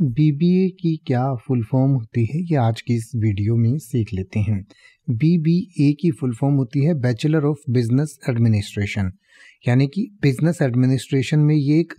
BBA की क्या full form होती है ये आज की इस वीडियो में सीख लेते हैं बीबीए की फुल फॉर्म होती है बैचलर ऑफ बिजनेस एडमिनिस्ट्रेशन यानी कि बिजनेस एडमिनिस्ट्रेशन में ये एक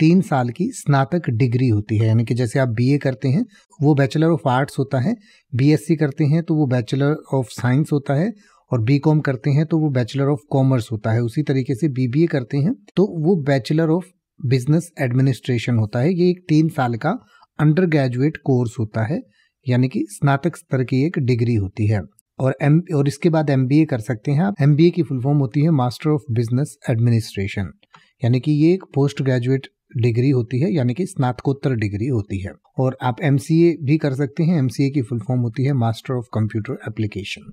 तीन साल की स्नातक डिग्री होती है यानी कि जैसे आप बीए करते हैं वो बैचलर ऑफ आर्ट्स होता है बीएससी करते हैं तो वो बैचलर ऑफ साइंस होता है और बीकॉम करते हैं तो वो बैचलर ऑफ कॉमर्स होता है उसी तरीके से बीबीए करते हैं तो वो बैचलर ऑफ बिजनेस एडमिनिस्ट्रेशन होता है ये एक तीन साल का अंडर ग्रेजुएट कोर्स होता है यानी कि स्नातक स्तर की एक डिग्री होती है और एम और इसके बाद एम कर सकते हैं आप एम की फुल फॉर्म होती है मास्टर ऑफ बिजनेस एडमिनिस्ट्रेशन यानी कि ये एक पोस्ट ग्रेजुएट डिग्री होती है यानी कि स्नातकोत्तर डिग्री होती है और आप एम भी कर सकते हैं एम की फुल फॉर्म होती है मास्टर ऑफ कंप्यूटर एप्लीकेशन